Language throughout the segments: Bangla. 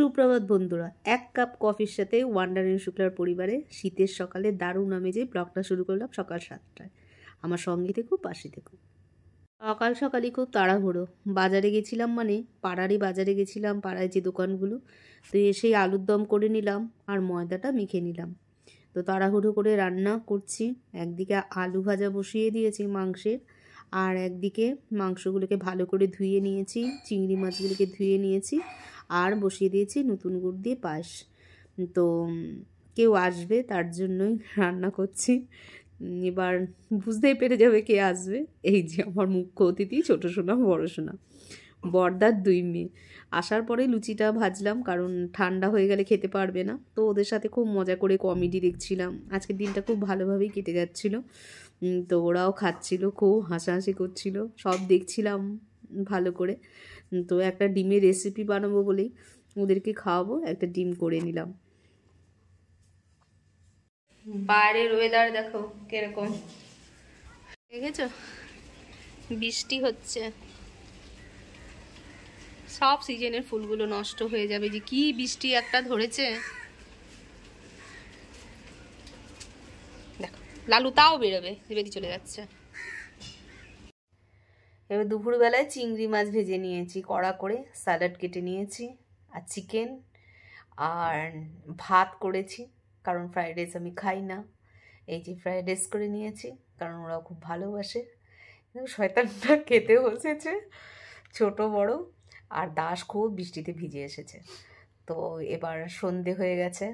সুপ্রভাত বন্ধুরা এক কাপ কফির সাথে ওয়ান্ডার শুক্লার পরিবারে শীতের সকালে দারুণ যে ব্লগটা শুরু করলাম সকাল সাতটায় আমার সঙ্গে থেকেও পাশে থেকেও সকাল সকালই খুব তাড়াহুড়ো বাজারে গেছিলাম মানে পাড়ারই বাজারে গেছিলাম পাড়ায় যে দোকানগুলো তো এসেই আলুর দম করে নিলাম আর ময়দাটা মেখে নিলাম তো তাড়াহুড়ো করে রান্না করছি একদিকে আলু ভাজা বসিয়ে দিয়েছি মাংসের আর একদিকে মাংসগুলোকে ভালো করে ধুয়ে নিয়েছি চিংড়ি মাছগুলিকে ধুয়ে নিয়েছি আর বসিয়ে দিয়েছি নতুন গুড় দিয়ে পাস তো কেউ আসবে তার জন্যই রান্না করছি এবার বুঝতেই পেরে যাবে কে আসবে এই যে আমার মুখ্য অতিথি ছোটো সোনা বড়ো সোনা বর্দার দুই মেয়ে আসার পরে লুচিটা ভাজলাম কারণ ঠান্ডা হয়ে গেলে খেতে পারবে না তো ওদের সাথে খুব মজা করে কমেডি দেখছিলাম আজকের দিনটা খুব ভালোভাবেই কেটে যাচ্ছিল তো ওরাও খাচ্ছিল খুব হাসাহাসি করছিল সব দেখছিলাম ভালো করে তো একটা ডিমের রেসিপি বানাবো বলেই ওদেরকে খাওয়াবো একটা ডিম করে নিলাম বাইরের ওয়েদার দেখো কিরকম দেখেছো বৃষ্টি হচ্ছে সব সিজনের ফুলগুলো নষ্ট হয়ে যাবে যে কি বৃষ্টি একটা ধরেছে দেখো লালু তাও বেরোবে বেরিয়ে চলে যাচ্ছে এবার দুপুরবেলায় চিংড়ি মাছ ভেজে নিয়েছি কড়া করে স্যালাড কেটে নিয়েছি আর চিকেন আর ভাত করেছি কারণ ফ্রাইড রাইস আমি খাই না এই যে ফ্রাইড রাইস করে নিয়েছি কারণ ওরা খুব ভালোবাসে কিন্তু শয়তানটা খেতে বসেছে ছোট বড় আর দাস খুব বৃষ্টিতে ভিজে এসেছে তো এবার সন্ধে হয়ে গেছে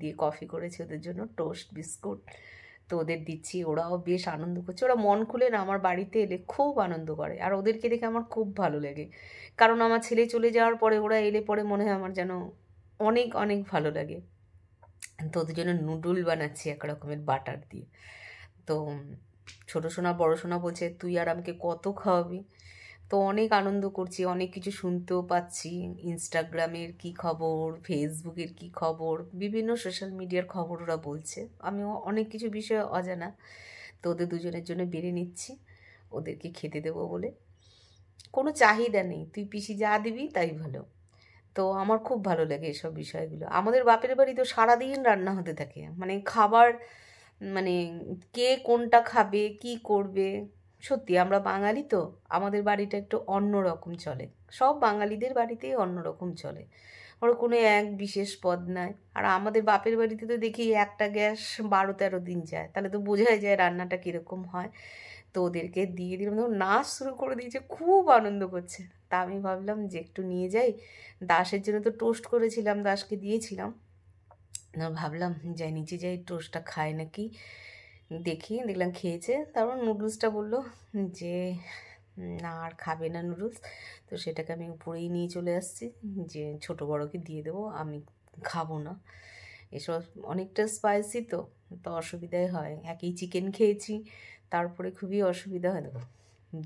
দিয়ে কফি করেছি ওদের জন্য টোস্ট বিস্কুট তো ওদের দিচ্ছি ওরাও বেশ আনন্দ করছে ওরা মন খুলে না আমার বাড়িতে এলে খুব আনন্দ করে আর ওদেরকে দেখে আমার খুব ভালো লাগে কারণ আমার ছেলে চলে যাওয়ার পরে ওরা এলে পরে মনে হয় আমার যেন অনেক অনেক ভালো লাগে তো ওদের জন্য নুডল বানাচ্ছি এক রকমের বাটার দিয়ে তো ছোটো সোনা বড়ো সোনা বলছে তুই আর আমাকে কত খাওয়াবি তো অনেক আনন্দ করছি অনেক কিছু শুনতেও পাচ্ছি ইনস্টাগ্রামের কি খবর ফেসবুকের কি খবর বিভিন্ন সোশ্যাল মিডিয়ার খবর ওরা বলছে আমি অনেক কিছু বিষয়ে অজানা তো ওদের দুজনের জন্য বেড়ে নিচ্ছি ওদেরকে খেতে দেবো বলে কোনো চাহিদা নেই তুই পিসি যা দিবি তাই ভালো তো আমার খুব ভালো লাগে এসব বিষয়গুলো আমাদের বাপের বাড়ি তো সারাদিন রান্না হতে থাকে মানে খাবার মানে কে কোনটা খাবে কি করবে সত্যি আমরা বাঙালি তো আমাদের বাড়িটা একটু অন্যরকম চলে সব বাঙালিদের বাড়িতেই অন্য রকম চলে ওরা কোনো এক বিশেষ পদ নাই আর আমাদের বাপের বাড়িতে তো দেখি একটা গ্যাস বারো তেরো দিন যায় তাহলে তো বোঝাই যায় রান্নাটা কীরকম হয় তো ওদেরকে দিয়ে দিলাম তখন নাচ শুরু করে দিয়েছে খুব আনন্দ করছে তা আমি ভাবলাম যে একটু নিয়ে যাই দাসের জন্য তো টোস্ট করেছিলাম দাসকে দিয়েছিলাম ভাবলাম যাই নিচে যাই টোস্টটা খায় নাকি দেখি দেখলাম খেয়েছে তারপর নুডলসটা বললো যে না আর খাবে না নুডলস তো সেটাকে আমি উপরেই নিয়ে চলে আসছি যে ছোট বড়কে দিয়ে দেবো আমি খাবো না এসব অনেকটা স্পাইসি তো তো অসুবিধাই হয় একই চিকেন খেয়েছি তারপরে খুবই অসুবিধা হয় দেখো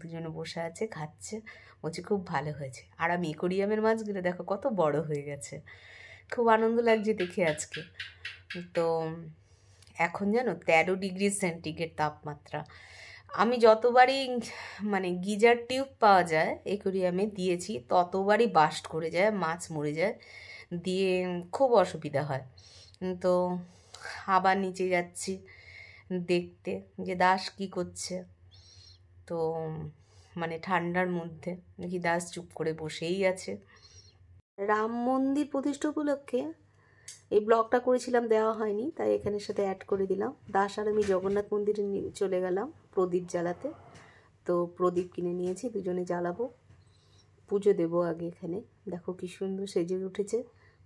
দুজনে বসে আছে খাচ্ছে বলছে খুব ভালো হয়েছে আর আমি একোরিয়ামের মাছগুলো দেখো কত বড় হয়ে গেছে খুব আনন্দ লাগছে দেখে আজকে তো এখন যেন তেরো ডিগ্রি সেন্টিগ্রেড তাপমাত্রা আমি যতবারই মানে গিজার টিউব পাওয়া যায় একুরিয়ামে দিয়েছি ততবারই বাস্ট করে যায় মাছ মরে যায় দিয়ে খুব অসুবিধা হয় তো আবার নিচে যাচ্ছি দেখতে যে দাস কি করছে তো মানে ঠান্ডার মধ্যে দেখি দাস চুপ করে বসেই আছে রাম মন্দির প্রতিষ্ঠা উপলক্ষে এই ব্লগটা করেছিলাম দেওয়া হয়নি তাই এখানের সাথে অ্যাড করে দিলাম দাস আর আমি জগন্নাথ মন্দিরে চলে গেলাম প্রদীপ জ্বালাতে তো প্রদীপ কিনে নিয়েছি দুজনে জ্বালাবো পুজো দেব আগে এখানে দেখো কি সুন্দর সেজে উঠেছে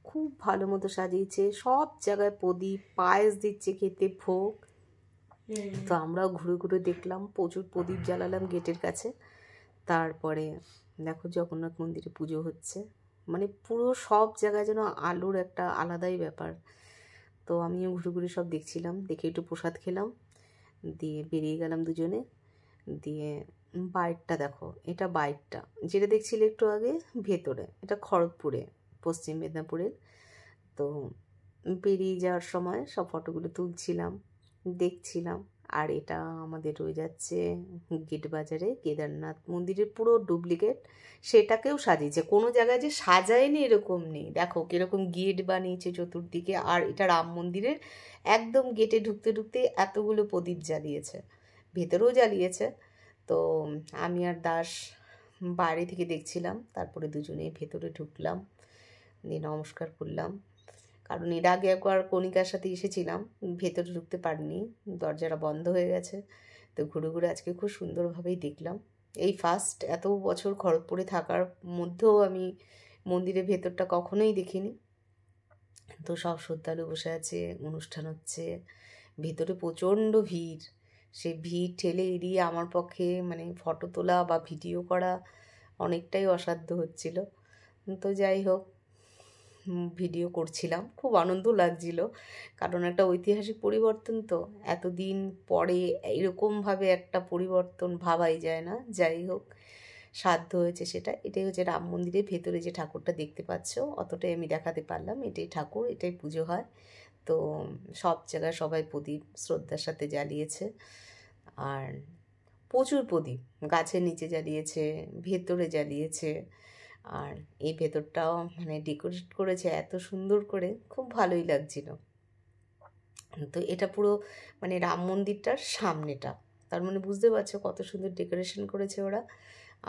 খুব ভালো মতো সাজিয়েছে সব জায়গায় প্রদীপ পায়েস দিচ্ছে খেতে ভোগ তো আমরাও ঘুরে ঘুরে দেখলাম প্রচুর প্রদীপ জ্বালালাম গেটের কাছে তারপরে দেখো জগন্নাথ মন্দিরে পুজো হচ্ছে মানে পুরো সব জায়গায় যেন আলুর একটা আলাদাই ব্যাপার তো আমিও ঘুরে ঘুরে সব দেখছিলাম দেখে একটু প্রসাদ খেলাম দিয়ে বেরিয়ে গেলাম দুজনে দিয়ে বাইরটা দেখো এটা বাইরটা যেটা দেখছিলে একটু আগে ভেতরে এটা খড়গপুরে পশ্চিম মেদিনীপুরের তো বেরিয়ে যাওয়ার সময় সব ফটোগুলো তুলছিলাম দেখছিলাম আর এটা আমাদের রয়ে যাচ্ছে গেট বাজারে কেদারনাথ মন্দিরের পুরো ডুপ্লিকেট সেটাকেও সাজিয়েছে কোনো জায়গায় যে সাজায়নি এরকম নেই দেখো কীরকম গেট বানিয়েছে চতুর্দিকে আর এটা রাম মন্দিরের একদম গেটে ঢুকতে ঢুকতে এতগুলো প্রদীপ জ্বালিয়েছে ভেতরেও জ্বালিয়েছে তো আমি আর দাস বাইরে থেকে দেখছিলাম তারপরে দুজনে ভেতরে ঢুকলাম দিয়ে নমস্কার করলাম কারণ এর আগে একবার কণিকার সাথে এসেছিলাম ভেতরে ঢুকতে পারিনি দরজাটা বন্ধ হয়ে গেছে তো ঘুরে ঘুরে আজকে খুব সুন্দরভাবেই দেখলাম এই ফার্স্ট এত বছর খড়গপুরে থাকার মধ্যেও আমি মন্দিরের ভেতরটা কখনোই দেখিনি তো সব শ্রদ্ধালু বসে আছে অনুষ্ঠান হচ্ছে ভেতরে প্রচণ্ড ভিড় সে ভিড় ঠেলে এড়িয়ে আমার পক্ষে মানে ফটো তোলা বা ভিডিও করা অনেকটাই অসাধ্য হচ্ছিল তো যাই হোক ভিডিও করছিলাম খুব আনন্দ লাগছিল কারণ একটা ঐতিহাসিক পরিবর্তন তো এতদিন পরে এইরকমভাবে একটা পরিবর্তন ভাবাই যায় না যাই হোক সাধ্য হয়েছে সেটা এটাই হচ্ছে রাম মন্দিরের ভেতরে যে ঠাকুরটা দেখতে পাচ্ছ অতটাই আমি দেখাতে পারলাম এটাই ঠাকুর এটাই পুজো হয় তো সব জায়গায় সবাই প্রদীপ শ্রদ্ধার সাথে জ্বালিয়েছে আর প্রচুর প্রদীপ গাছের নিচে জ্বালিয়েছে ভেতরে জ্বালিয়েছে আর এই ভেতরটাও মানে ডেকোরেট করেছে এত সুন্দর করে খুব ভালোই লাগছিল তো এটা পুরো মানে রাম মন্দিরটার সামনেটা তার মানে বুঝতে পারছো কত সুন্দর ডেকোরেশন করেছে ওরা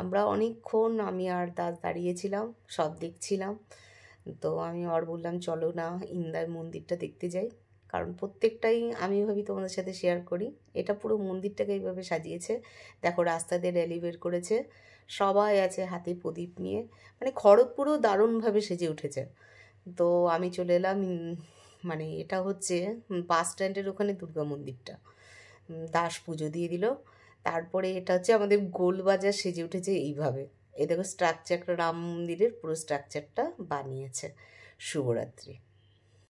আমরা অনেকক্ষণ আমি আর দাস দাঁড়িয়েছিলাম সব দেখছিলাম তো আমি আর বললাম চলো না ইন্দার মন্দিরটা দেখতে যাই কারণ প্রত্যেকটাই আমি ভাবি তোমাদের সাথে শেয়ার করি এটা পুরো মন্দিরটাকে এইভাবে সাজিয়েছে দেখো রাস্তা দিয়ে র্যালি বের করেছে সবাই আছে হাতে প্রদীপ নিয়ে মানে খড়গপুরও দারুণভাবে সেজে উঠেছে তো আমি চলে এলাম মানে এটা হচ্ছে বাস স্ট্যান্ডের ওখানে দুর্গা মন্দিরটা দাস পুজো দিয়ে দিল তারপরে এটা হচ্ছে আমাদের গোলবাজার সেজে উঠেছে এইভাবে এই দেখো স্ট্রাকচারটা রাম মন্দিরের পুরো স্ট্রাকচারটা বানিয়েছে শুভরাত্রি